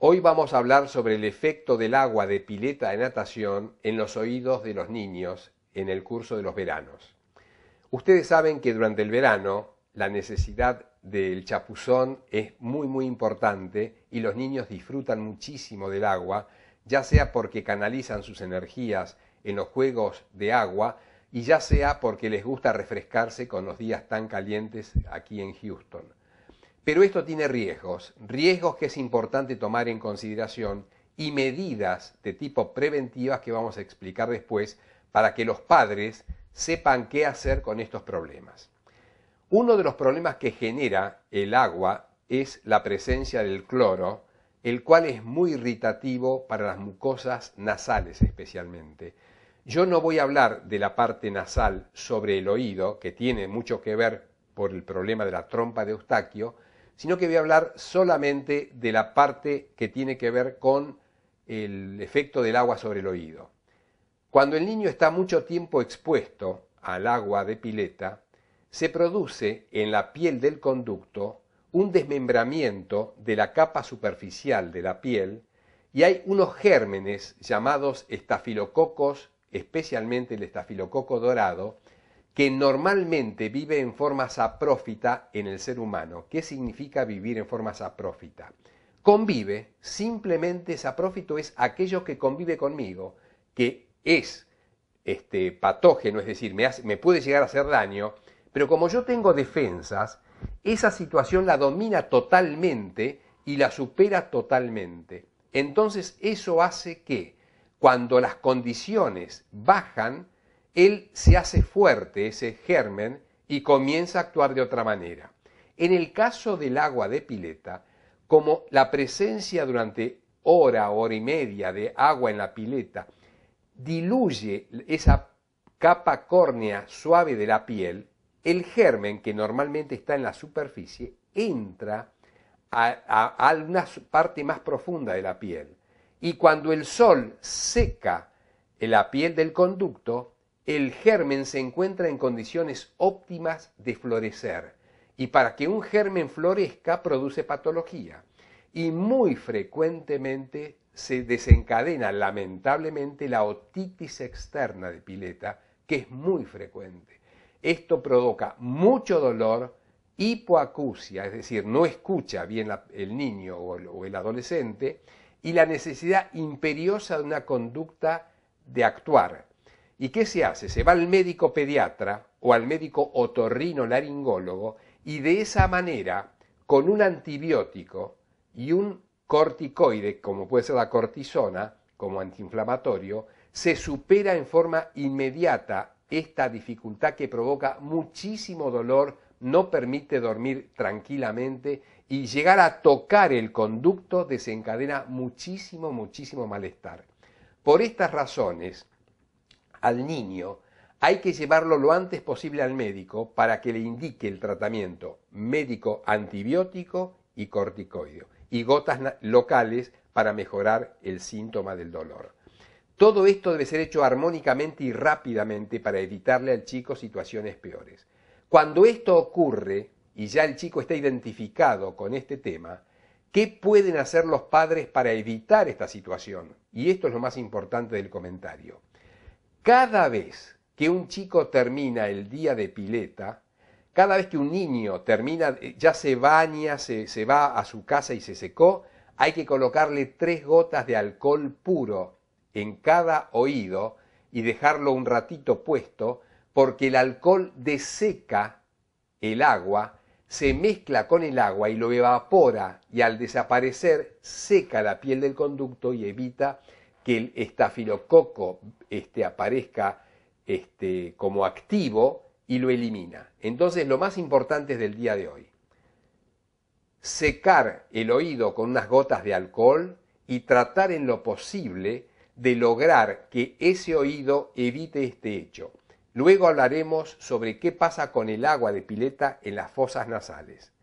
Hoy vamos a hablar sobre el efecto del agua de pileta de natación en los oídos de los niños en el curso de los veranos. Ustedes saben que durante el verano la necesidad del chapuzón es muy muy importante y los niños disfrutan muchísimo del agua, ya sea porque canalizan sus energías en los juegos de agua y ya sea porque les gusta refrescarse con los días tan calientes aquí en Houston. Pero esto tiene riesgos, riesgos que es importante tomar en consideración y medidas de tipo preventivas que vamos a explicar después para que los padres sepan qué hacer con estos problemas. Uno de los problemas que genera el agua es la presencia del cloro, el cual es muy irritativo para las mucosas nasales especialmente. Yo no voy a hablar de la parte nasal sobre el oído, que tiene mucho que ver por el problema de la trompa de Eustaquio, sino que voy a hablar solamente de la parte que tiene que ver con el efecto del agua sobre el oído. Cuando el niño está mucho tiempo expuesto al agua de pileta, se produce en la piel del conducto un desmembramiento de la capa superficial de la piel y hay unos gérmenes llamados estafilococos, especialmente el estafilococo dorado, que normalmente vive en forma saprófita en el ser humano. ¿Qué significa vivir en forma saprófita? Convive, simplemente saprófito es aquello que convive conmigo, que es este, patógeno, es decir, me puede llegar a hacer daño, pero como yo tengo defensas, esa situación la domina totalmente y la supera totalmente. Entonces eso hace que cuando las condiciones bajan, él se hace fuerte, ese germen, y comienza a actuar de otra manera. En el caso del agua de pileta, como la presencia durante hora, hora y media de agua en la pileta diluye esa capa córnea suave de la piel, el germen que normalmente está en la superficie entra a, una parte más profunda de la piel. Y cuando el sol seca la piel del conducto, el germen se encuentra en condiciones óptimas de florecer y para que un germen florezca produce patología y muy frecuentemente se desencadena lamentablemente la otitis externa de pileta, que es muy frecuente. Esto provoca mucho dolor, hipoacusia, es decir, no escucha bien el niño o el adolescente, y la necesidad imperiosa de una conducta de actuar, ¿Y qué se hace? Se va al médico pediatra o al médico otorrino laringólogo y de esa manera, con un antibiótico y un corticoide, como puede ser la cortisona, como antiinflamatorio, se supera en forma inmediata esta dificultad que provoca muchísimo dolor, no permite dormir tranquilamente y llegar a tocar el conducto desencadena muchísimo, muchísimo malestar. Por estas razones, al niño, hay que llevarlo lo antes posible al médico para que le indique el tratamiento médico antibiótico y corticoide y gotas locales para mejorar el síntoma del dolor. Todo esto debe ser hecho armónicamente y rápidamente para evitarle al chico situaciones peores. Cuando esto ocurre y ya el chico está identificado con este tema, ¿qué pueden hacer los padres para evitar esta situación? Y esto es lo más importante del comentario. Cada vez que un chico termina el día de pileta, cada vez que un niño termina, eh, ya se baña, se, se va a su casa y se secó, hay que colocarle tres gotas de alcohol puro en cada oído y dejarlo un ratito puesto, porque el alcohol deseca el agua, se mezcla con el agua y lo evapora y al desaparecer seca la piel del conducto y evita que el estafilococo este, aparezca este, como activo y lo elimina. Entonces, lo más importante es del día de hoy. Secar el oído con unas gotas de alcohol y tratar en lo posible de lograr que ese oído evite este hecho. Luego hablaremos sobre qué pasa con el agua de pileta en las fosas nasales.